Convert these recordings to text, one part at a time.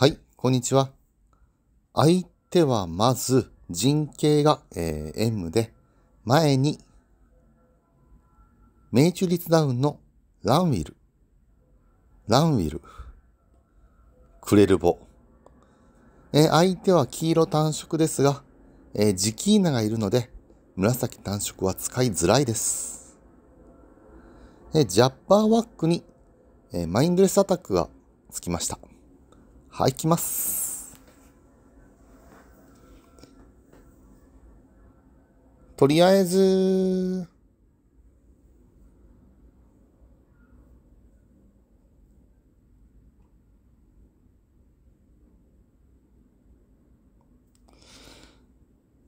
はい、こんにちは。相手はまず人形が、えー、M で、前に、命中率ダウンのランウィル。ランウィル。クレルボ。えー、相手は黄色単色ですが、えー、ジキーナがいるので、紫単色は使いづらいです。えー、ジャッパーワックに、えー、マインドレスアタックがつきました。はい、きます。とりあえず、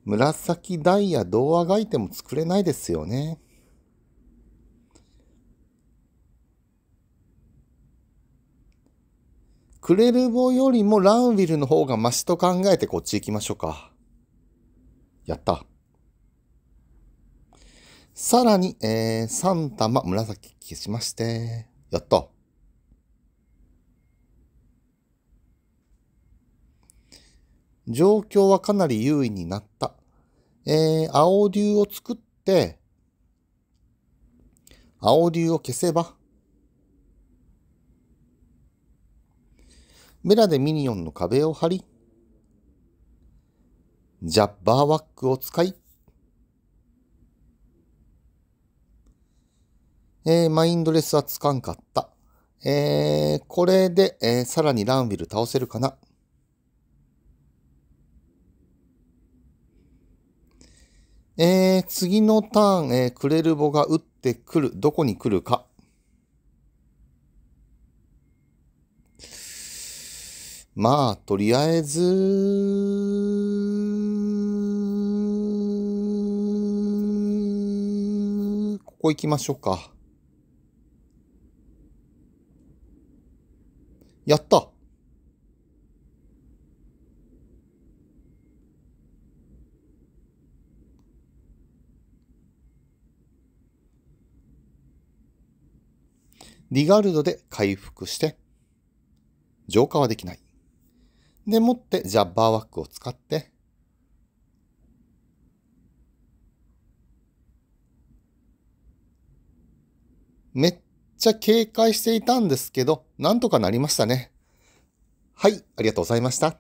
紫ダイヤどうあがいても作れないですよね。クレルボよりもランウィルの方がマシと考えてこっち行きましょうか。やった。さらに、えー、3玉紫消しまして、やった。状況はかなり優位になった。えー、青竜を作って、青竜を消せば、メラでミニオンの壁を張り、ジャッバーワックを使い、えー、マインドレスはつかんかった。えー、これで、えー、さらにランビル倒せるかな。えー、次のターン、えー、クレルボが打ってくる。どこに来るか。まあ、とりあえず、ここ行きましょうか。やったリガルドで回復して、浄化はできない。でもってジャッバーワックを使ってめっちゃ警戒していたんですけど、なんとかなりましたね。はい、ありがとうございました。